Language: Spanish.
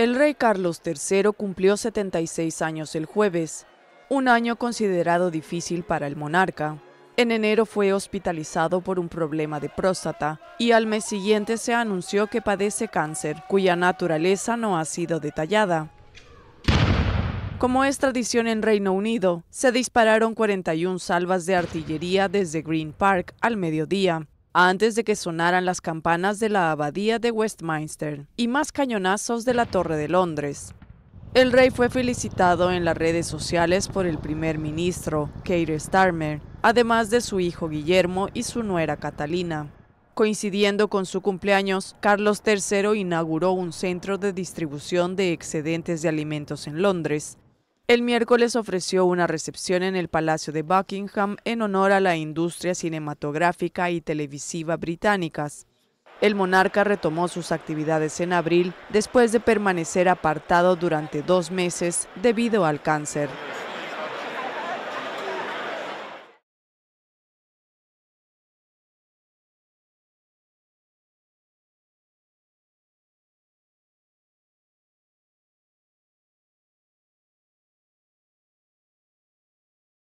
El rey Carlos III cumplió 76 años el jueves, un año considerado difícil para el monarca. En enero fue hospitalizado por un problema de próstata y al mes siguiente se anunció que padece cáncer, cuya naturaleza no ha sido detallada. Como es tradición en Reino Unido, se dispararon 41 salvas de artillería desde Green Park al mediodía, antes de que sonaran las campanas de la abadía de Westminster y más cañonazos de la Torre de Londres. El rey fue felicitado en las redes sociales por el primer ministro, Keir Starmer, además de su hijo Guillermo y su nuera Catalina. Coincidiendo con su cumpleaños, Carlos III inauguró un centro de distribución de excedentes de alimentos en Londres, el miércoles ofreció una recepción en el Palacio de Buckingham en honor a la industria cinematográfica y televisiva británicas. El monarca retomó sus actividades en abril después de permanecer apartado durante dos meses debido al cáncer.